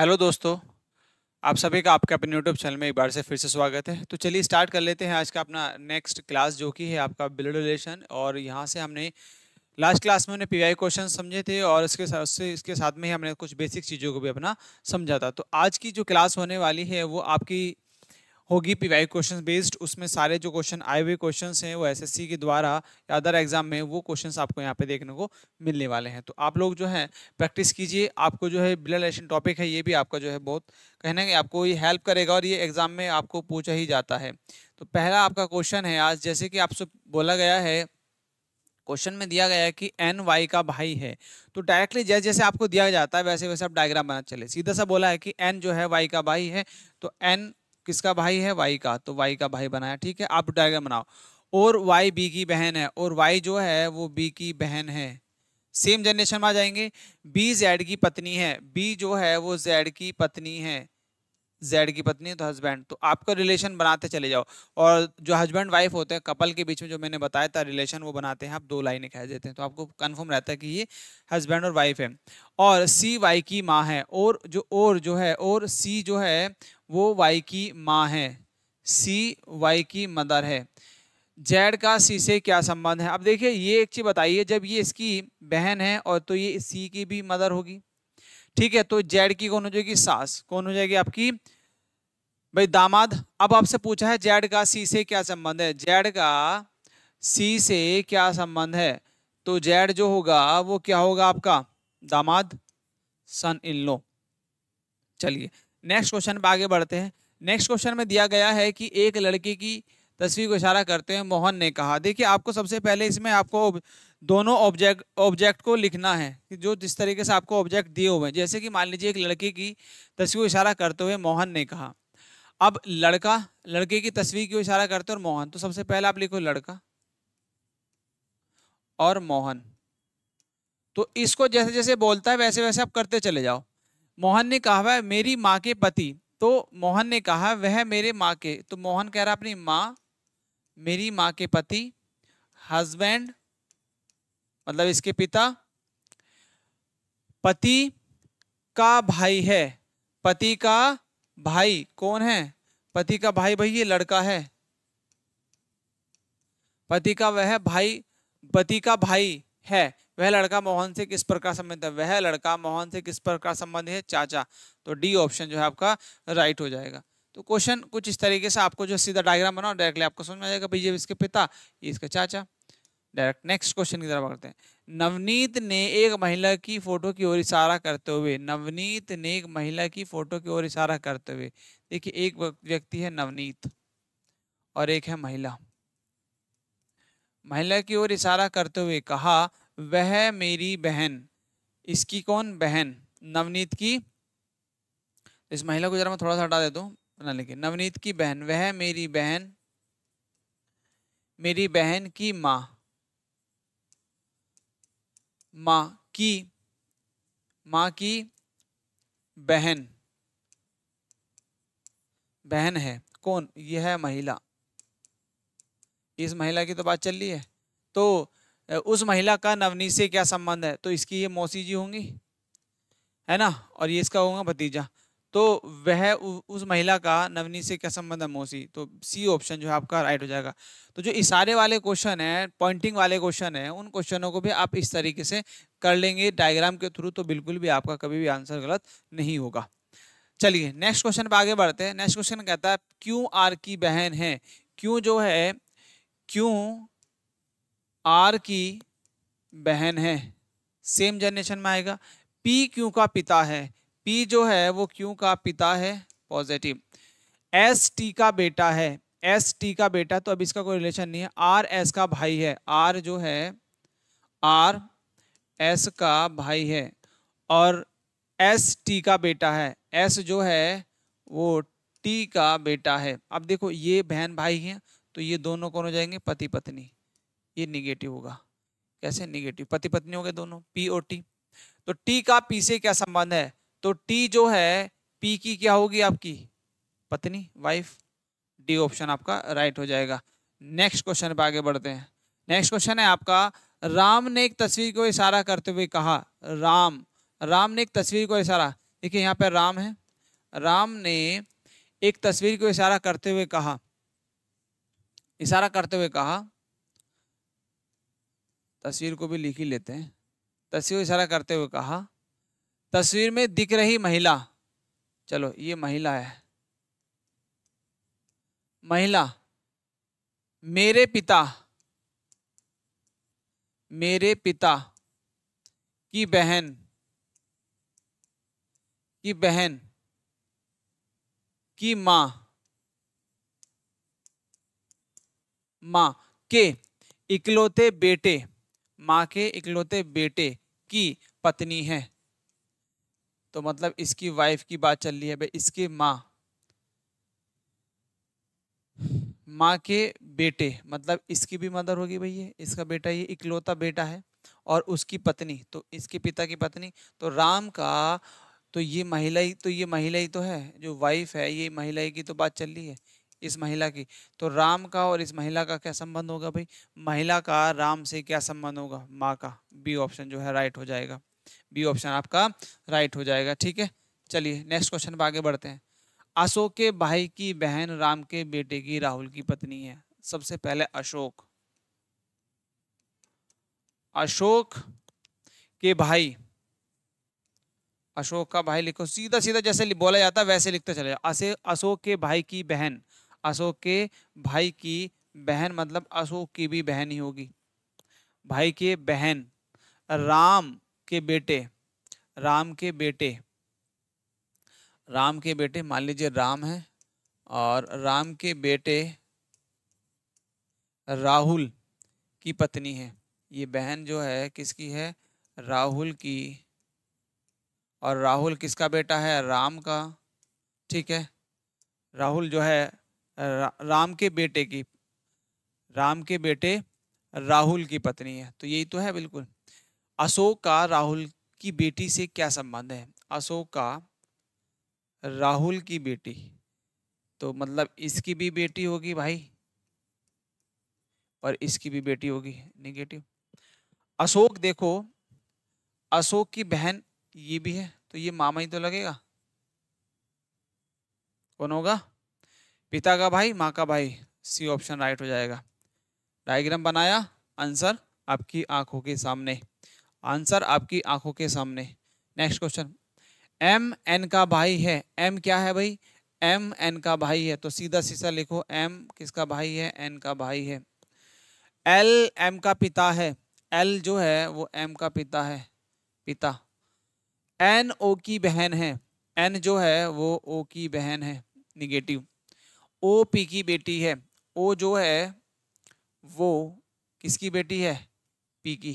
hello दोस्तों आप सभी का आपके अपने यूट्यूब चैनल में एक बार से फिर से स्वागत है तो चलिए स्टार्ट कर लेते हैं आज का अपना नेक्स्ट क्लास जो कि है आपका ब्लड रिलेशन और यहाँ से हमने लास्ट क्लास में हमने पीवाई क्वेश्चन समझे थे और इसके साथ से इसके साथ में ही हमने कुछ बेसिक चीज़ों को भी अपना समझा था तो आज की जो क्लास होने वाली है वो आपकी होगी पीवाई क्वेश्चन बेस्ड उसमें सारे जो क्वेश्चन आए हुए क्वेश्चन हैं वो एसएससी के द्वारा या अदर एग्जाम में वो क्वेश्चन आपको यहाँ पे देखने को मिलने वाले हैं तो आप लोग जो है प्रैक्टिस कीजिए आपको जो है ब्लड लेशन टॉपिक है ये भी आपका जो है बहुत कहना है आपको ये हेल्प करेगा और ये एग्जाम में आपको पूछा ही जाता है तो पहला आपका क्वेश्चन है आज जैसे कि आपसे बोला गया है क्वेश्चन में दिया गया है कि एन वाई का भाई है तो डायरेक्टली जैसे जैसे आपको दिया जाता है वैसे वैसे आप डायग्राम बना चले सीधा सा बोला है कि एन जो है वाई का भाई है तो एन किसका भाई है वाई का तो वाई का भाई बनाया ठीक है आप डायग्राम बनाओ और वाई बी की बहन है और वाई जो है वो बी की बहन है सेम जनरेशन में आ जाएंगे बी जेड की पत्नी है बी जो है वो जेड की पत्नी है जेड की पत्नी तो हस्बैंड तो आपका रिलेशन बनाते चले जाओ और जो हस्बैंड वाइफ होते हैं कपल के बीच में जो मैंने बताया था रिलेशन वो बनाते हैं आप दो लाइनें कह देते हैं तो आपको कन्फर्म रहता है कि ये हस्बैंड और वाइफ है और सी वाई की माँ है और जो और जो है और सी जो है वो वाई की माँ है सी वाई की मदर है जेड का सी से क्या संबंध है अब देखिए ये एक चीज़ बताइए जब ये इसकी बहन है और तो ये सी की भी मदर होगी ठीक है तो जेड की कौन हो जाएगी सास कौन हो जाएगी आपकी भाई दामाद अब आपसे पूछा है जेड का सी से क्या संबंध है जेड का सी से क्या संबंध है तो जेड जो होगा वो क्या होगा आपका दामाद सन इन लो चलिए नेक्स्ट क्वेश्चन पे आगे बढ़ते हैं नेक्स्ट क्वेश्चन में दिया गया है कि एक लड़के की तस्वीर को इशारा करते हुए मोहन ने कहा देखिए आपको सबसे पहले इसमें आपको दोनों ऑब्जेक्ट ऑब्जेक्ट को लिखना है कि जो जिस तरीके से आपको ऑब्जेक्ट दिए हुए हैं जैसे कि मान लीजिए एक लड़की की तस्वीर को इशारा करते हुए मोहन ने कहा अब लड़का लड़के की तस्वीर को इशारा करते और मोहन तो सबसे पहले आप लिखो लड़का और मोहन तो इसको जैसे जैसे बोलता है वैसे वैसे आप करते चले जाओ मोहन ने कहा वह मेरी माँ के पति तो मोहन ने कहा वह मेरे माँ के तो मोहन कह रहा अपनी माँ मेरी माँ के पति हजबेंड मतलब इसके पिता पति का भाई है पति का भाई कौन है पति का भाई भाई ये लड़का है पति का वह भाई पति का भाई है वह लड़का मोहन से किस प्रकार संबंध है वह लड़का मोहन से किस प्रकार संबंध है चाचा तो डी ऑप्शन जो है आपका राइट हो जाएगा तो क्वेश्चन कुछ इस तरीके से आपको जो सीधा डायग्राम बनाओ डायरेक्टली आपको समझ में आ जाएगा भैया इसके पिता ये इसका चाचा डायरेक्ट नेक्स्ट क्वेश्चन की तरफ करते हैं नवनीत ने एक महिला की फोटो की ओर इशारा करते हुए नवनीत ने एक महिला की फोटो की ओर इशारा करते हुए देखिए एक व्यक्ति है नवनीत और एक है महिला महिला की ओर इशारा करते हुए कहा वह मेरी बहन इसकी कौन बहन नवनीत की इस महिला को जरा मैं थोड़ा सा हटा देता हूँ ना लिखे नवनीत की बहन वह मेरी बहन मेरी बहन की माँ माँ की माँ की बहन बहन है कौन यह है महिला इस महिला की तो बात चल रही है तो उस महिला का नवनीत से क्या संबंध है तो इसकी ये मौसी जी होंगी है ना और ये इसका होगा भतीजा तो वह उस महिला का नवनी से क्या संबंध है मौसी तो सी ऑप्शन जो है आपका राइट हो जाएगा तो जो इशारे वाले क्वेश्चन है पॉइंटिंग वाले क्वेश्चन है उन क्वेश्चनों को भी आप इस तरीके से कर लेंगे डायग्राम के थ्रू तो बिल्कुल भी आपका कभी भी आंसर गलत नहीं होगा चलिए नेक्स्ट क्वेश्चन पर आगे बढ़ते हैं नेक्स्ट क्वेश्चन कहता है क्यों आर की बहन है क्यों जो है क्यों आर की बहन है सेम जनरेशन में आएगा पी क्यों का पिता है पी जो है वो क्यू का पिता है पॉजिटिव एस टी का बेटा है एस टी का बेटा तो अब इसका कोई रिलेशन नहीं है आर एस का भाई है आर जो है आर एस का भाई है और एस टी का बेटा है एस जो है वो टी का बेटा है अब देखो ये बहन भाई हैं तो ये दोनों कौन हो जाएंगे पति पत्नी ये निगेटिव होगा कैसे निगेटिव पति पत्नी हो गए दोनों पी और टी तो टी का पी से क्या संबंध है तो टी जो है पी की क्या होगी आपकी पत्नी वाइफ डी ऑप्शन आपका राइट हो जाएगा नेक्स्ट क्वेश्चन पे आगे बढ़ते हैं नेक्स्ट क्वेश्चन है आपका राम ने एक तस्वीर को इशारा करते हुए कहा राम राम ने एक तस्वीर को इशारा देखिए यहाँ पर राम है राम ने एक तस्वीर को इशारा करते हुए कहा इशारा करते हुए कहा तस्वीर को भी लिख ही लेते हैं तस्वीर को इशारा करते हुए कहा तस्वीर में दिख रही महिला चलो ये महिला है महिला मेरे पिता मेरे पिता की बहन की बहन की माँ माँ के इकलौते बेटे माँ के इकलौते बेटे की पत्नी है तो मतलब इसकी वाइफ की बात चल रही है भाई इसके माँ माँ के बेटे मतलब इसकी भी मदर होगी भाई ये इसका बेटा ये इकलौता बेटा है और उसकी पत्नी तो इसके पिता की पत्नी तो राम का तो ये महिला ही तो ये महिला ही तो है जो वाइफ है ये महिला की तो बात चल रही है इस महिला की तो राम का और इस महिला का क्या संबंध होगा भाई महिला का राम से क्या संबंध होगा माँ का बी ऑप्शन जो है राइट हो जाएगा बी ऑप्शन आपका राइट हो जाएगा ठीक है चलिए नेक्स्ट क्वेश्चन पर आगे बढ़ते हैं अशोक के भाई की बहन राम के बेटे की राहुल की पत्नी है सबसे पहले अशोक अशोक के भाई अशोक का भाई लिखो सीधा सीधा जैसे बोला जाता है वैसे लिखते चले जाए अशोक के भाई की बहन अशोक के भाई की बहन मतलब अशोक की भी बहन ही होगी भाई के बहन राम के बेटे राम के बेटे राम के बेटे मान लीजिए राम है और राम के बेटे राहुल की पत्नी है ये बहन जो है किसकी है राहुल की और राहुल किसका बेटा है राम का ठीक है राहुल जो है रा, राम के बेटे की राम के बेटे राहुल की पत्नी है तो यही तो है बिल्कुल अशोक का राहुल की बेटी से क्या संबंध है अशोक का राहुल की बेटी तो मतलब इसकी भी बेटी होगी भाई और इसकी भी बेटी होगी निगेटिव अशोक देखो अशोक की बहन ये भी है तो ये मामा ही तो लगेगा कौन होगा पिता का भाई माँ का भाई सी ऑप्शन राइट हो जाएगा डायग्राम बनाया आंसर आपकी आंखों के सामने आंसर आपकी आंखों के सामने नेक्स्ट क्वेश्चन एम एन का भाई है एम क्या है भाई एम एन का भाई है तो सीधा सीधा लिखो एम किसका भाई है एन का भाई है एल एम का पिता है एल जो है वो एम का पिता है पिता एन ओ की बहन है एन जो है वो ओ की बहन है निगेटिव ओ पी की बेटी है ओ जो है वो किसकी बेटी है पी की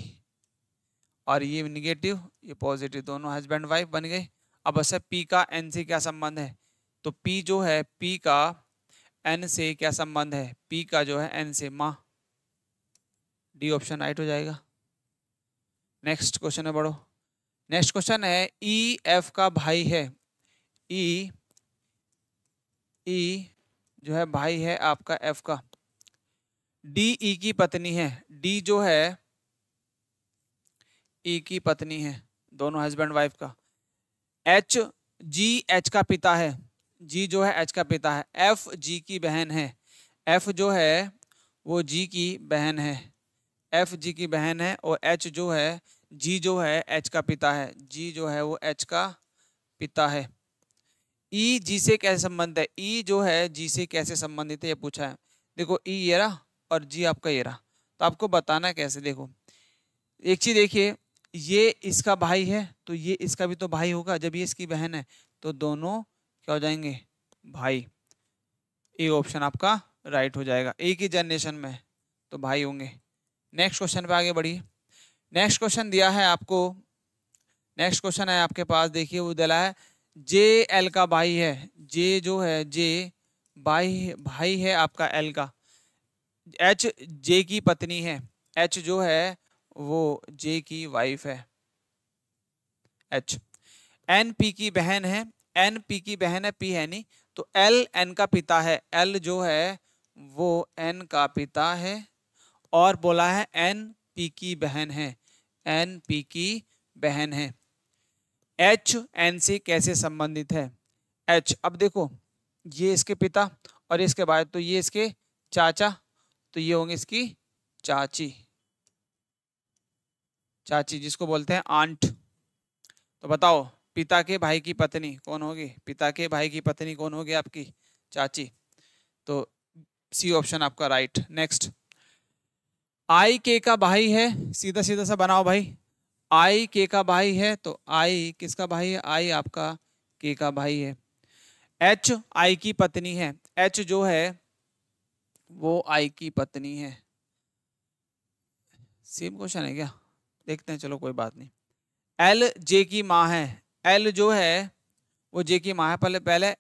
और ये निगेटिव ये पॉजिटिव दोनों हस्बैंड वाइफ बन गए अब ऐसे पी का एन से क्या संबंध है तो पी जो है पी का एन से क्या संबंध है पी का जो है एन से माँ डी ऑप्शन राइट हो जाएगा नेक्स्ट क्वेश्चन है बड़ो नेक्स्ट क्वेश्चन है ई e, एफ का भाई है ई e, ई e जो है भाई है आपका एफ का डी ई की पत्नी है डी जो है ई की पत्नी है दोनों हस्बैंड वाइफ का एच जी एच का पिता है जी जो है एच का पिता है एफ जी की बहन है एफ जो है वो जी की बहन है एफ जी की बहन है और एच जो है जी जो है एच का पिता है जी जो है वो एच का पिता है ई e, जी से कैसे संबंध है ई e जो है जी से कैसे संबंधित है ये पूछा है देखो ई e ये रहा और जी आपका ये रहा तो आपको बताना कैसे देखो एक चीज़ देखिए ये इसका भाई है तो ये इसका भी तो भाई होगा जब ये इसकी बहन है तो दोनों क्या हो जाएंगे भाई ए ऑप्शन आपका राइट हो जाएगा एक ही जनरेशन में तो भाई होंगे नेक्स्ट क्वेश्चन पे आगे बढ़िए नेक्स्ट क्वेश्चन दिया है आपको नेक्स्ट क्वेश्चन है आपके पास देखिए वो दिला है जे एल का भाई है जे जो है जे भाई भाई है आपका एल का एच जे की पत्नी है एच जो है वो जे की वाइफ है एच एन पी की बहन है एन पी की बहन है पी है नहीं तो एल एन का पिता है एल जो है वो एन का पिता है और बोला है एन पी की बहन है एन पी की बहन है एच एन से कैसे संबंधित है एच अब देखो ये इसके पिता और इसके बाद तो ये इसके चाचा तो ये होंगे इसकी चाची चाची जिसको बोलते हैं आंट तो बताओ पिता के भाई की पत्नी कौन होगी पिता के भाई की पत्नी कौन होगी आपकी चाची तो सी ऑप्शन आपका राइट नेक्स्ट आई के का भाई है सीधा सीधा सा बनाओ भाई आई के का भाई है तो आई किसका भाई है आई आपका के का भाई है एच आई की पत्नी है एच जो है वो आई की पत्नी है सेम क्वेश्चन है क्या देखते हैं चलो कोई बात नहीं एल जे की माँ है एल जो है वो जे की माँ है पहले पहले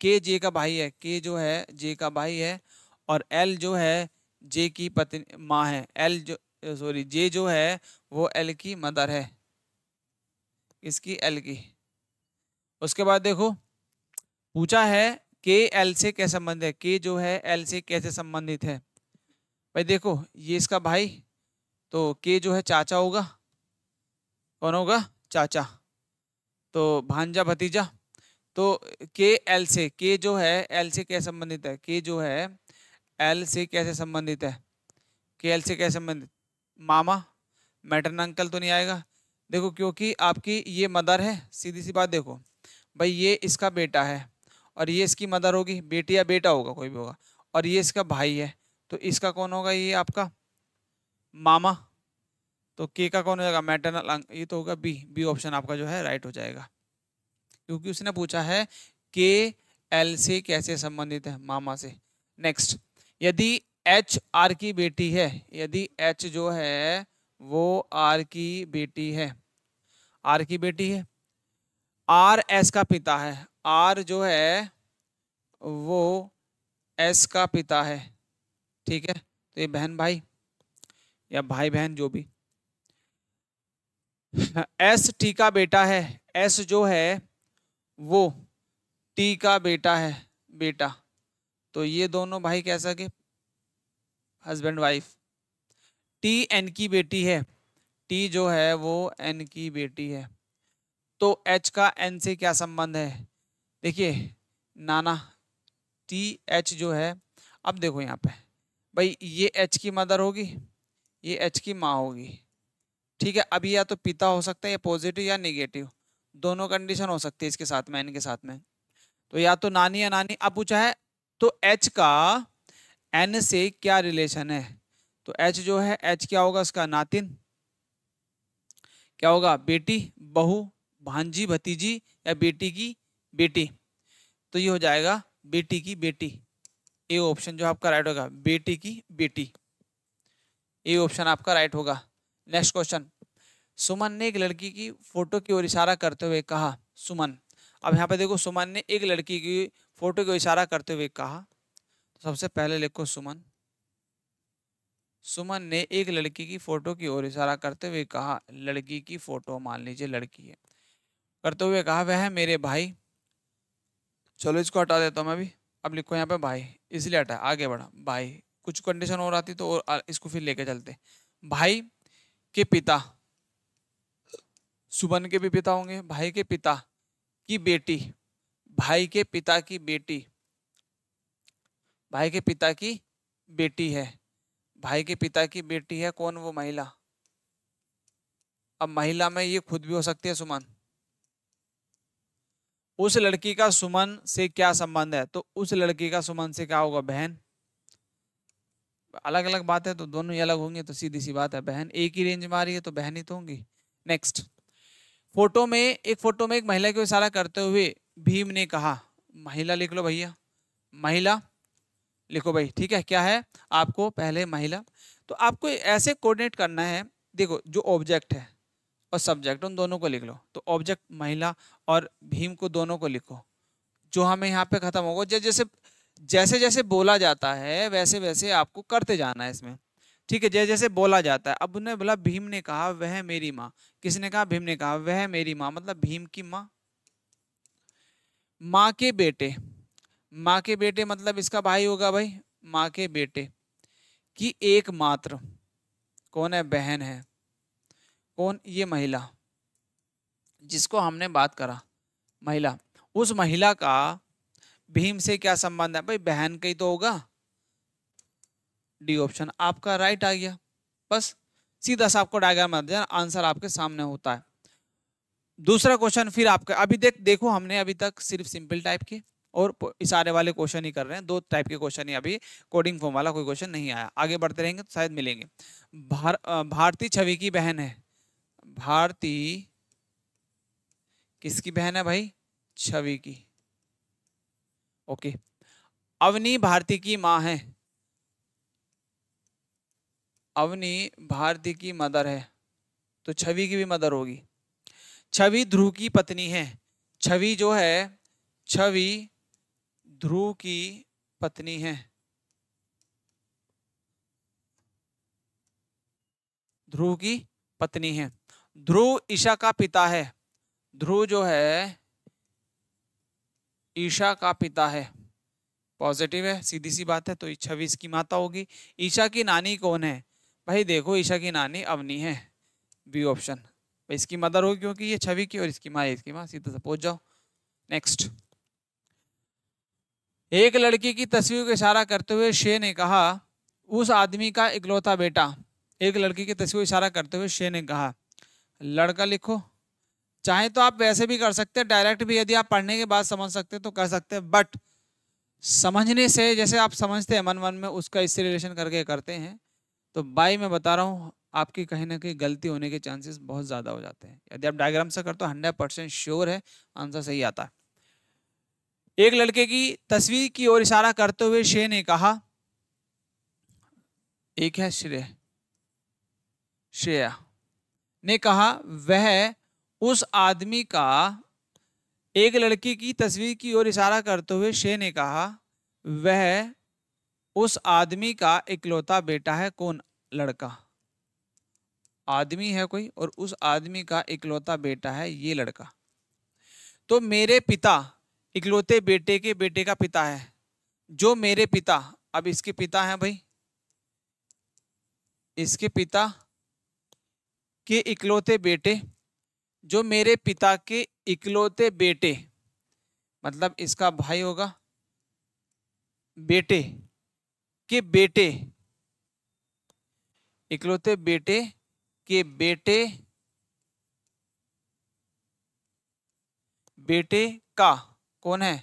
के जे का भाई है के जो है जे का भाई है और एल जो है जे की पत्नी माँ है एल जो सॉरी जे जो है वो एल की मदर है इसकी एल की उसके बाद देखो पूछा है के एल से क्या संबंध है के जो है एल से कैसे संबंधित है भाई देखो ये इसका भाई तो के जो है चाचा होगा कौन होगा चाचा तो भांजा भतीजा तो के एल से के जो है एल से क्या संबंधित है के जो है एल से कैसे संबंधित है के एल से कैसे संबंधित मामा मैटर अंकल तो नहीं आएगा देखो क्योंकि आपकी ये मदर है सीधी सी बात देखो भाई ये इसका बेटा है और ये इसकी मदर होगी बेटी या बेटा होगा कोई भी होगा और ये इसका भाई है तो इसका कौन होगा ये आपका मामा तो के का कौन हो जाएगा मैटरनल ये तो होगा बी बी ऑप्शन आपका जो है राइट हो जाएगा क्योंकि उसने पूछा है के एल से कैसे संबंधित है मामा से नेक्स्ट यदि एच आर की बेटी है यदि एच जो है वो आर की बेटी है आर की बेटी है आर एस का पिता है आर जो है वो एस का पिता है ठीक है तो ये बहन भाई या भाई बहन जो भी एस टी का बेटा है एस जो है वो टी का बेटा है बेटा तो ये दोनों भाई कह सके हस्बैंड वाइफ टी एन की बेटी है टी जो है वो एन की बेटी है तो एच का एन से क्या संबंध है देखिए नाना टी एच जो है अब देखो यहाँ पे भाई ये एच की मदर होगी ये एच की माँ होगी ठीक है अभी या तो पिता हो सकता है या पॉजिटिव या निगेटिव दोनों कंडीशन हो सकती है इसके साथ में इनके साथ में तो या तो नानी या नानी अब पूछा है तो एच का एन से क्या रिलेशन है तो एच जो है एच क्या होगा उसका नातिन क्या होगा बेटी बहू भांजी भतीजी या बेटी की बेटी तो ये हो जाएगा बेटी की बेटी ए ऑप्शन जो आपका राइट होगा बेटी की बेटी ये ऑप्शन आपका राइट होगा नेक्स्ट क्वेश्चन सुमन ने एक लड़की की फ़ोटो की ओर इशारा करते हुए कहा सुमन अब यहाँ पे देखो सुमन ने एक लड़की की फ़ोटो की ओर इशारा करते हुए कहा तो सबसे पहले लिखो सुमन सुमन ने एक लड़की की फ़ोटो की ओर इशारा करते हुए कहा लड़की की फ़ोटो मान लीजिए लड़की है करते हुए कहा वह है मेरे भाई चलो इसको हटा देता हूँ मैं अभी अब लिखो यहाँ पे भाई इसलिए हटा आगे बढ़ा भाई कुछ कंडीशन और आती तो और इसको फिर लेके चलते भाई के पिता सुमन के भी पिता होंगे भाई के पिता की बेटी भाई के पिता की बेटी भाई के पिता की बेटी है भाई के पिता की बेटी है कौन वो महिला अब महिला में ये खुद भी हो सकती है सुमन उस लड़की का सुमन से क्या संबंध है तो उस लड़की का सुमन से क्या होगा बहन अलग अलग बात है तो दोनों ही अलग होंगे तो सीधी सी बात है बहन एक ही रेंज में आ रही है तो बहन ही तो होंगी नेक्स्ट फोटो में एक फोटो में एक महिला को इशारा करते हुए भीम ने कहा महिला लिख लो भैया महिला लिखो भाई ठीक है क्या है आपको पहले महिला तो आपको ऐसे कोऑर्डिनेट करना है देखो जो ऑब्जेक्ट है और सब्जेक्ट उन दोनों को लिख लो तो ऑब्जेक्ट महिला और भीम को दोनों को लिखो जो हमें यहाँ पे ख़त्म होगा जैसे जैसे जैसे बोला जाता है वैसे वैसे आपको करते जाना है इसमें ठीक है जैसे जैसे बोला जाता है अब उन्हें बोला भीम ने कहा वह मेरी माँ किसने कहा भीम ने कहा वह मेरी माँ मतलब भीम की माँ माँ के बेटे माँ के बेटे मतलब इसका भाई होगा भाई माँ के बेटे की एकमात्र कौन है बहन है कौन ये महिला जिसको हमने बात करा महिला उस महिला का भीम से क्या संबंध है भाई बहन का ही तो होगा डी ऑप्शन आपका राइट आ गया बस सीधा सा आपको डायग्राम आंसर आपके सामने होता है दूसरा क्वेश्चन फिर आपका अभी देख देखो हमने अभी तक सिर्फ सिंपल टाइप के और इशारे वाले क्वेश्चन ही कर रहे हैं दो टाइप के क्वेश्चन ही अभी कोडिंग फॉर्म वाला कोई क्वेश्चन नहीं आया आगे बढ़ते रहेंगे तो शायद मिलेंगे भार, भारतीय छवि की बहन है भारती किसकी बहन है भाई छवि की ओके अवनी भारती की माँ है अवनी भारती की मदर है तो छवि की भी मदर होगी छवि ध्रुव की पत्नी है छवि जो है छवि ध्रुव की पत्नी है ध्रुव की पत्नी है ध्रुव ईशा का पिता है ध्रुव जो है ईशा का पिता है पॉजिटिव है सीधी सी बात है तो छवि इसकी माता होगी ईशा की नानी कौन है भाई देखो ईशा की नानी अवनी है बी ऑप्शन इसकी मदर होगी क्योंकि ये छवि की और इसकी माँ इसकी माँ सीधा से पहुंच जाओ नेक्स्ट एक लड़की की तस्वीर को इशारा करते हुए शे ने कहा उस आदमी का इकलौता बेटा एक लड़की की तस्वीर इशारा करते हुए शे ने कहा लड़का लिखो चाहे तो आप वैसे भी कर सकते हैं डायरेक्ट भी यदि आप पढ़ने के बाद समझ सकते हैं तो कर सकते हैं बट समझने से जैसे आप समझते हैं मन मन में उसका इससे रिलेशन करके करते हैं तो बाई मैं बता रहा हूँ आपकी कहीं ना कहीं गलती होने के चांसेस बहुत ज़्यादा हो जाते हैं यदि आप डायग्राम से करते हो हंड्रेड परसेंट श्योर है आंसर सही आता है एक लड़के की तस्वीर की ओर इशारा करते हुए शे ने कहा एक है श्रेय श्रेया ने कहा वह उस आदमी का एक लड़की की तस्वीर की ओर इशारा करते हुए शे ने कहा वह उस आदमी का इकलौता बेटा है कौन लड़का आदमी है कोई और उस आदमी का इकलौता बेटा है ये लड़का तो मेरे पिता इकलौते बेटे के बेटे का पिता है जो मेरे पिता अब इसके पिता हैं भाई इसके पिता के इकलौते बेटे जो मेरे पिता के इकलौते बेटे मतलब इसका भाई होगा बेटे के बेटे इकलौते बेटे के बेटे बेटे का कौन है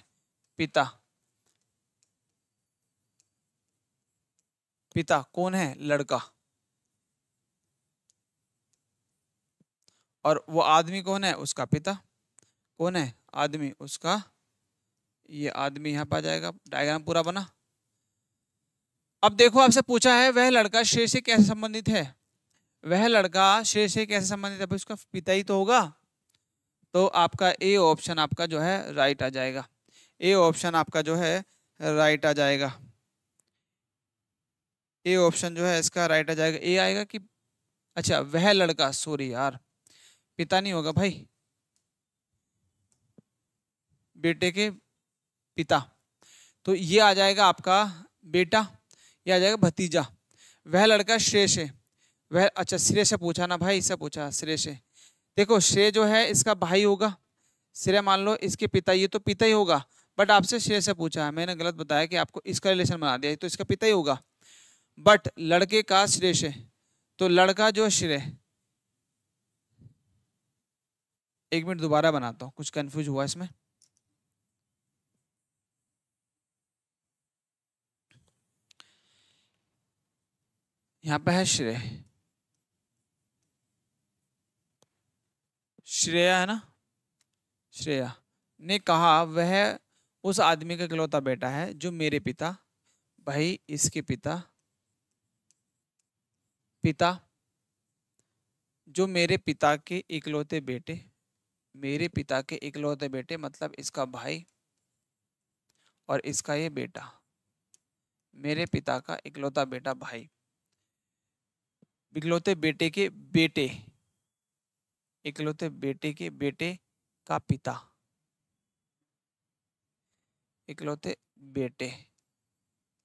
पिता पिता कौन है लड़का और वो आदमी कौन है उसका पिता कौन है आदमी उसका ये आदमी यहाँ पर आ जाएगा डायग्राम पूरा बना अब देखो आपसे पूछा है वह लड़का शेर से कैसे संबंधित है वह लड़का शेर से कैसे संबंधित है उसका पिता ही तो होगा तो आपका ए ऑप्शन आपका जो है राइट आ जाएगा ए ऑप्शन आपका जो है राइट आ जाएगा ए ऑप्शन जो है इसका राइट आ जाएगा ए आएगा कि अच्छा वह लड़का सॉरी यार पिता नहीं होगा भाई बेटे के पिता तो ये आ जाएगा आपका बेटा ये आ जाएगा भतीजा वह लड़का श्रेय से वह अच्छा श्रेय से पूछा ना भाई इससे पूछा श्रेय से देखो श्रेय जो है इसका भाई होगा श्रेय मान लो इसके पिता ये तो पिता ही होगा बट आपसे श्रेय से पूछा है मैंने गलत बताया कि आपको इसका रिलेशन बना दिया तो इसका पिता ही होगा बट लड़के का श्रेय से तो लड़का जो श्रेय एक मिनट दोबारा बनाता हूँ कुछ कन्फ्यूज हुआ इसमें यहाँ पे है श्रेय श्रेया है ना श्रेया ने कहा वह उस आदमी का इकलौता बेटा है जो मेरे पिता भाई इसके पिता पिता जो मेरे पिता के इकलौते बेटे मेरे पिता के इकलौते बेटे मतलब इसका भाई और इसका ये बेटा मेरे पिता का इकलौता बेटा भाई इकलौते बेटे के बेटे इकलौते बेटे के बेटे का पिता इकलौते बेटे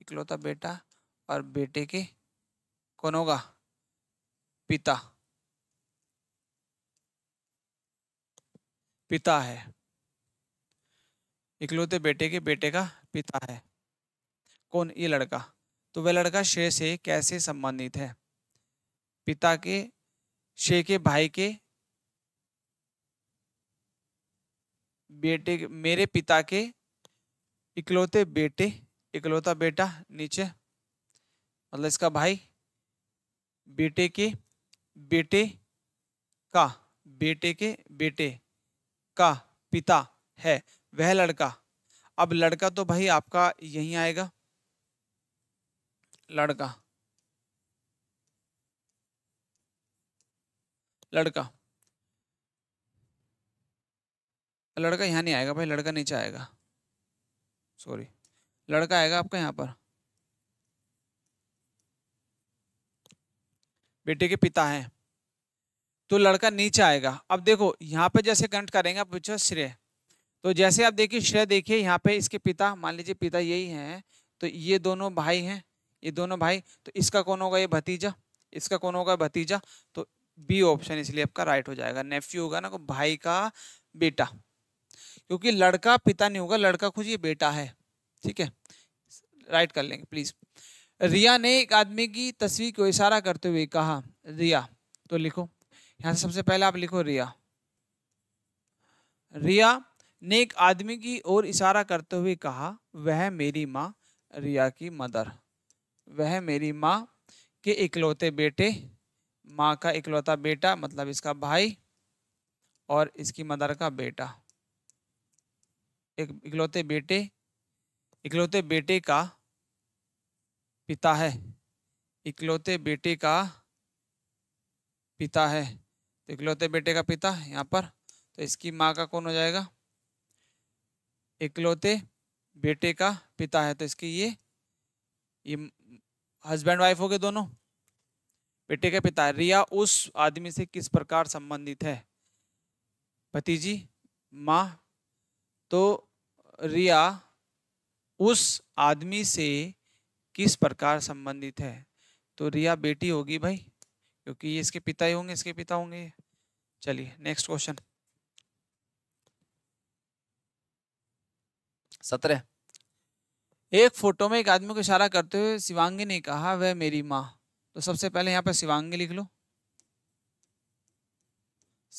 इकलौता बेटा और बेटे के कौन होगा पिता पिता है इकलौते बेटे के बेटे का पिता है कौन ये लड़का तो वह लड़का शे से कैसे संबंधित है पिता के शे के भाई के बेटे मेरे पिता के इकलौते बेटे इकलौता बेटा नीचे मतलब इसका भाई बेटे के बेटे का बेटे के बेटे का पिता है वह लड़का अब लड़का तो भाई आपका यही आएगा लड़का लड़का लड़का यहाँ नहीं आएगा भाई लड़का नीचे आएगा सॉरी लड़का आएगा आपका यहाँ पर बेटे के पिता हैं तो लड़का नीचे आएगा अब देखो यहाँ पे जैसे कंट करेंगे आप पूछो श्रेय तो जैसे आप देखिए श्रेय देखिए यहाँ पे इसके पिता मान लीजिए पिता यही हैं तो ये दोनों भाई हैं ये दोनों भाई तो इसका कौन होगा ये भतीजा इसका कौन होगा भतीजा तो बी ऑप्शन इसलिए आपका राइट हो जाएगा नेफ्यू होगा ना तो भाई का बेटा क्योंकि लड़का पिता नहीं होगा लड़का खुद ये बेटा है ठीक है राइट कर लेंगे प्लीज रिया ने एक आदमी की तस्वीर को इशारा करते हुए कहा रिया तो लिखो यहाँ से सबसे पहले आप लिखो रिया रिया ने एक आदमी की ओर इशारा करते हुए कहा वह मेरी माँ रिया की मदर वह मेरी माँ के इकलौते बेटे माँ का इकलौता बेटा मतलब इसका भाई और इसकी मदर का बेटा एक इकलौते बेटे इकलौते बेटे का पिता है इकलौते बेटे का पिता है तो इकलौते बेटे का पिता यहाँ पर तो इसकी माँ का कौन हो जाएगा इकलौते बेटे का पिता है तो इसकी ये ये हस्बैंड वाइफ हो गए दोनों बेटे का पिता रिया उस आदमी से किस प्रकार संबंधित है भतीजी माँ तो रिया उस आदमी से किस प्रकार संबंधित है तो रिया बेटी होगी भाई क्योंकि ये इसके पिता ही होंगे इसके पिता होंगे चलिए नेक्स्ट क्वेश्चन सत्रह एक फोटो में एक आदमी को इशारा करते हुए शिवांगी ने कहा वह मेरी माँ तो सबसे पहले यहाँ पर शिवांगी लिख लो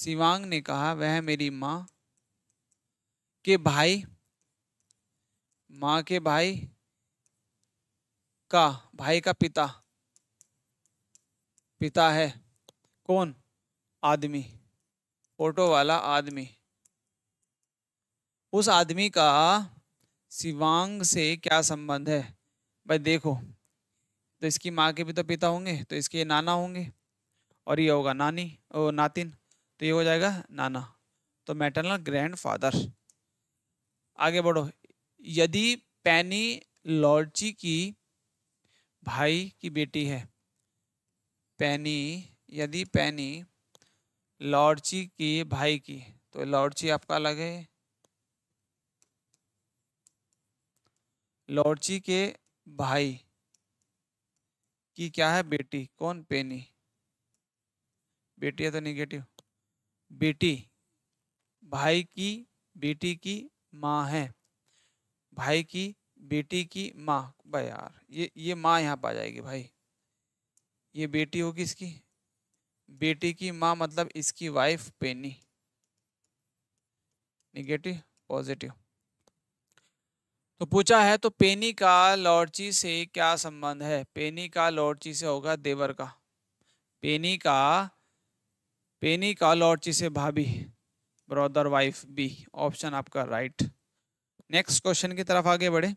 शिवांग ने कहा वह मेरी माँ के भाई माँ के भाई का भाई का पिता पिता है कौन आदमी ऑटो वाला आदमी उस आदमी का शिवांग से क्या संबंध है भाई देखो तो इसकी माँ के भी तो पिता होंगे तो इसके नाना होंगे और ये होगा नानी और नातिन तो ये हो जाएगा नाना तो मैटरनल ग्रैंडफादर आगे बढ़ो यदि पैनी लॉर्ची की भाई की बेटी है पैनी यदि पैनी लॉर्ची की भाई की तो लॉर्ची आपका अलग है लॉर्ची के भाई की क्या है बेटी कौन पेनी बेटी है तो निगेटिव बेटी भाई की बेटी की माँ है भाई की बेटी की माँ भाई यार ये ये माँ यहाँ पर आ जाएगी भाई ये बेटी होगी इसकी बेटी की माँ मतलब इसकी वाइफ पेनी निगेटिव पॉजिटिव तो पूछा है तो पेनी का लॉर्ची से क्या संबंध है पेनी का लॉर्ची से होगा देवर का पेनी का पेनी का लॉर्ची से भाभी ब्रदर वाइफ बी ऑप्शन आपका राइट नेक्स्ट क्वेश्चन की तरफ आगे बढ़े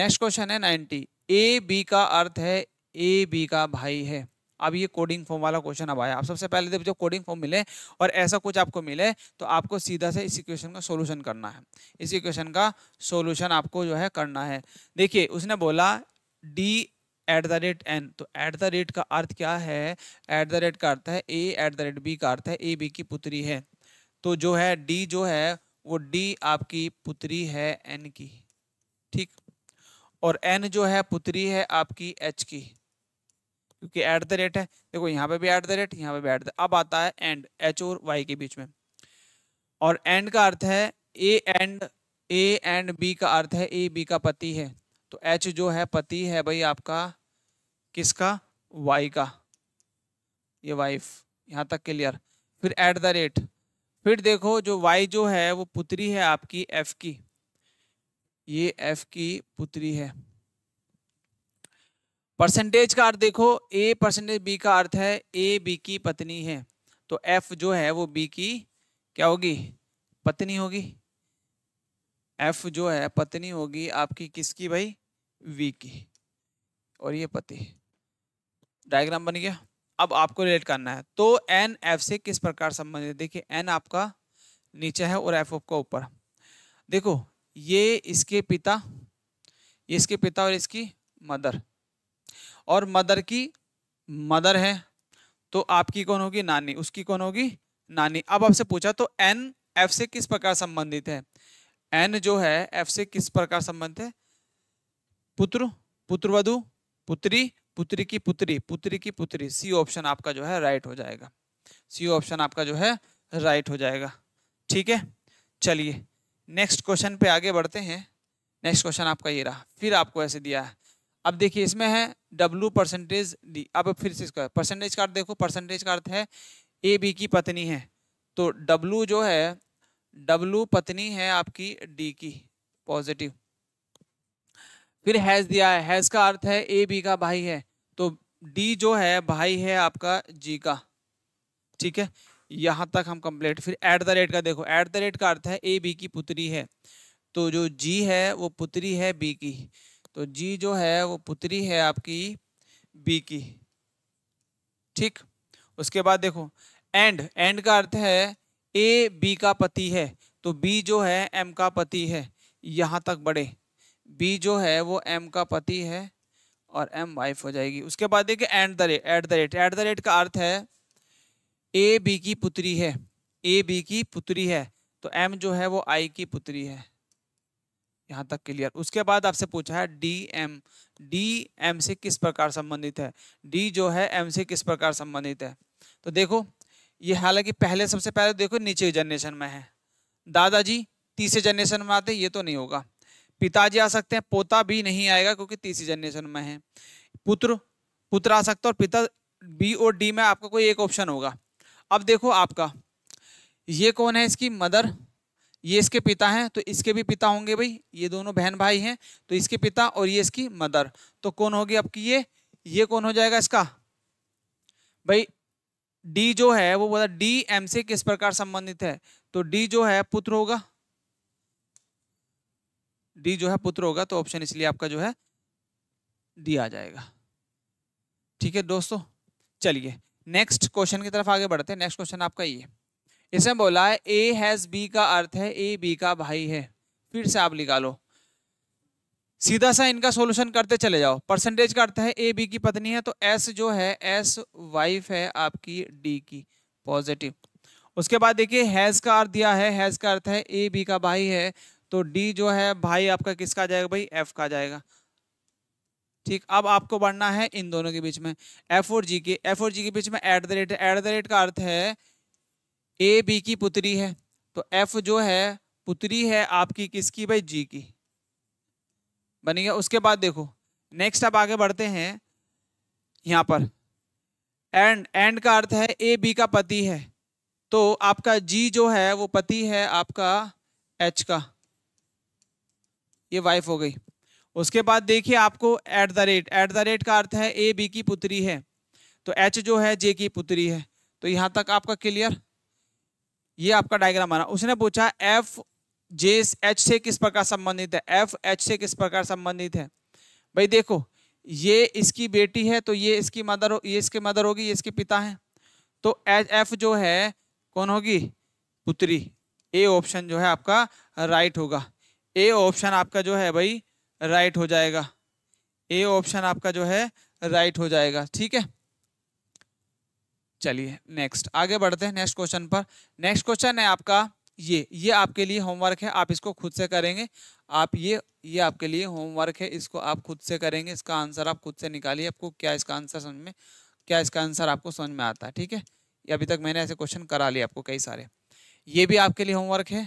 नेक्स्ट क्वेश्चन है नाइन्टी ए बी का अर्थ है ए बी का भाई है अब ये कोडिंग फॉर्म वाला क्वेश्चन अब आया आप सबसे पहले जब जो कोडिंग फॉर्म मिले और ऐसा कुछ आपको मिले तो आपको सीधा से इस इक्वेशन का सोल्यूशन करना है इस इक्वेशन का सोल्यूशन आपको जो है करना है देखिए उसने बोला D at the rate N तो एट द रेट का अर्थ क्या है एट द रेट का अर्थ है A at the rate B का अर्थ है ए बी की पुत्री है तो जो है डी जो है वो डी आपकी पुत्री है एन की ठीक और एन जो है पुत्री है आपकी एच की क्योंकि एट द रेट है देखो यहाँ पे भी एट द रेट यहाँ पे भी एट द अब आता है एंड एच और वाई के बीच में और एंड का अर्थ है A and A and B का अर्थ है ए बी का पति है तो एच जो है पति है भाई आपका किसका वाई का ये वाइफ यहाँ तक क्लियर फिर एट द रेट फिर देखो जो वाई जो है वो पुत्री है आपकी एफ की ये एफ की पुत्री है परसेंटेज का अर्थ देखो ए परसेंटेज बी का अर्थ है ए बी की पत्नी है तो एफ जो है वो बी की क्या होगी पत्नी होगी एफ जो है पत्नी होगी आपकी किसकी भाई वी की और ये पति डायग्राम बन गया अब आपको रिलेट करना है तो एन एफ से किस प्रकार संबंधित है देखिए एन आपका नीचे है और एफ आपका ऊपर देखो ये इसके पिता ये इसके पिता और इसकी मदर और मदर की मदर है तो आपकी कौन होगी नानी उसकी कौन होगी नानी अब आपसे पूछा तो एन एफ से किस प्रकार संबंधित है एन जो है एफ से किस प्रकार संबंधित है पुत्र पुत्रवधु पुत्री पुत्री की पुत्री पुत्री की पुत्री सी ऑप्शन आपका जो है राइट हो जाएगा सी ऑप्शन आपका जो है राइट हो जाएगा ठीक है चलिए नेक्स्ट क्वेश्चन पे आगे बढ़ते हैं नेक्स्ट क्वेश्चन आपका ये रहा फिर आपको ऐसे दिया है अब देखिए इसमें है डब्लू परसेंटेज डी अब फिर से इसका परसेंटेज का अर्थ देखो परसेंटेज का अर्थ है ए बी की पत्नी है तो डब्लू जो है डब्लू पत्नी है आपकी डी की पॉजिटिव फिर हैज़ दिया है हैज़ का अर्थ है ए बी का भाई है तो डी जो है भाई है आपका जी का ठीक है यहाँ तक हम कंप्लीट फिर एट द रेट का देखो एट द रेट का अर्थ है ए बी की पुत्री है तो जो जी है वो पुत्री है बी की तो जी जो है वो पुत्री है आपकी बी की ठीक उसके बाद देखो एंड एंड का अर्थ है ए बी का पति है तो बी जो है एम का पति है यहाँ तक बढ़े बी जो है वो एम का पति है और एम वाइफ हो जाएगी उसके बाद देखिए and the rate at the rate at the rate का अर्थ है ए बी की पुत्री है ए बी की पुत्री है तो एम जो है वो आई की पुत्री है यहाँ तक क्लियर उसके बाद आपसे पूछा है डी एम डी एम से किस प्रकार संबंधित है डी जो है एम से किस प्रकार संबंधित है तो देखो ये हालांकि पहले सबसे पहले देखो नीचे जनरेशन में है दादाजी तीसरे जनरेशन में आते ये तो नहीं होगा पिताजी आ सकते हैं पोता भी नहीं आएगा क्योंकि तीसरी जनरेशन में है पुत्र पुत्र आ सकता और पिता बी और डी में आपका कोई एक ऑप्शन होगा अब देखो आपका ये कौन है इसकी मदर ये इसके पिता हैं तो इसके भी पिता होंगे भाई ये दोनों बहन भाई हैं तो इसके पिता और ये इसकी मदर तो कौन होगी आपकी ये ये कौन हो जाएगा इसका भाई डी जो है वो बोला डी एम से किस प्रकार संबंधित है तो डी जो है पुत्र होगा डी जो है पुत्र होगा तो ऑप्शन इसलिए आपका जो है डी आ जाएगा ठीक है दोस्तों चलिए नेक्स्ट क्वेश्चन की तरफ आगे बढ़ते हैं नेक्स्ट क्वेश्चन आपका ये इसमें बोला है ए हैज़ बी का अर्थ है ए बी का भाई है फिर से आप निकालो सीधा सा इनका सॉल्यूशन करते चले जाओ परसेंटेज का अर्थ है ए बी की पत्नी है तो एस जो है एस वाइफ है आपकी डी की पॉजिटिव उसके बाद देखिए हैज़ का अर्थ दिया है हैज़ का अर्थ है ए बी का भाई है तो डी जो है भाई आपका किसका जाएगा भाई एफ का जाएगा ठीक अब आपको बढ़ना है इन दोनों के बीच में एफ और जी के एफ और जी के बीच में at the rate at the rate का अर्थ है ए बी की पुत्री है तो एफ जो है पुत्री है आपकी किसकी भाई जी की बनी है उसके बाद देखो नेक्स्ट आप आगे बढ़ते हैं यहाँ पर एंड एंड का अर्थ है ए बी का पति है तो आपका जी जो है वो पति है आपका एच का ये वाइफ हो गई उसके बाद देखिए आपको at the rate at the rate का अर्थ है ए बी की पुत्री है तो एच जो है जे की पुत्री है तो यहाँ तक आपका क्लियर ये आपका डायग्राम आना उसने पूछा एफ जे एच से किस प्रकार संबंधित है एफ एच से किस प्रकार संबंधित है भाई देखो ये इसकी बेटी है तो ये इसकी मदर ये इसके मदर होगी ये इसके पिता है तो एच एफ जो है कौन होगी पुत्री ए ऑप्शन जो है आपका राइट होगा ए ऑप्शन आपका जो है भाई राइट हो जाएगा ए ऑप्शन आपका जो है राइट हो जाएगा ठीक है चलिए नेक्स्ट आगे बढ़ते हैं नेक्स्ट क्वेश्चन पर नेक्स्ट क्वेश्चन है आपका ये ये आपके लिए होमवर्क है आप इसको खुद से करेंगे आप ये ये आपके लिए होमवर्क है इसको आप खुद से करेंगे इसका आंसर आप खुद से निकालिए आपको क्या इसका आंसर समझ में क्या इसका आंसर आपको समझ में आता है ठीक है अभी तक मैंने ऐसे क्वेश्चन करा लिए आपको कई सारे ये भी आपके लिए होमवर्क है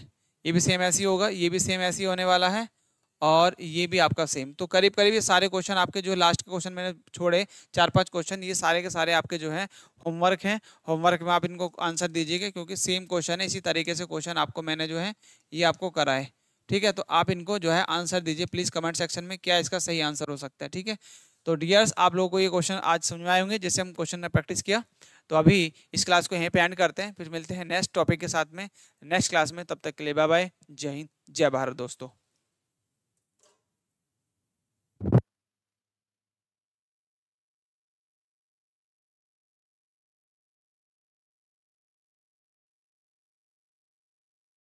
ये भी सेम ऐसी होगा ये भी सेम ऐसी होने वाला है और ये भी आपका सेम तो करीब करीब ये सारे क्वेश्चन आपके जो लास्ट के क्वेश्चन मैंने छोड़े चार पांच क्वेश्चन ये सारे के सारे आपके जो हैं होमवर्क हैं होमवर्क में आप इनको आंसर दीजिएगा क्योंकि सेम क्वेश्चन है इसी तरीके से क्वेश्चन आपको मैंने जो है ये आपको कराए ठीक है तो आप इनको जो है आंसर दीजिए प्लीज़ कमेंट सेक्शन में क्या इसका सही आंसर हो सकता है ठीक है तो डियर्स आप लोगों को ये क्वेश्चन आज समझ आए होंगे जैसे हम क्वेश्चन ने प्रैक्टिस किया तो अभी इस क्लास को यहीं पे एंड करते हैं फिर मिलते हैं नेक्स्ट टॉपिक के साथ में नेक्स्ट क्लास में तब तक के लिए बाय बाय जय हिंद जय भारत दोस्तों